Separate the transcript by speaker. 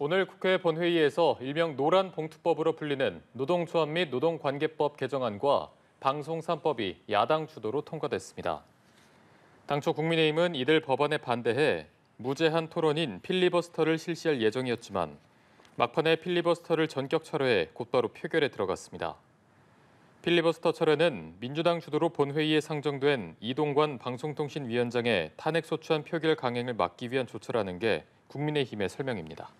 Speaker 1: 오늘 국회 본회의에서 일명 노란 봉투법으로 불리는 노동조합 및 노동관계법 개정안과 방송산법이 야당 주도로 통과됐습니다. 당초 국민의힘은 이들 법안에 반대해 무제한 토론인 필리버스터를 실시할 예정이었지만 막판에 필리버스터를 전격 철회해 곧바로 표결에 들어갔습니다. 필리버스터 철회는 민주당 주도로 본회의에 상정된 이동관 방송통신위원장의 탄핵소추안 표결 강행을 막기 위한 조처라는 게 국민의힘의 설명입니다.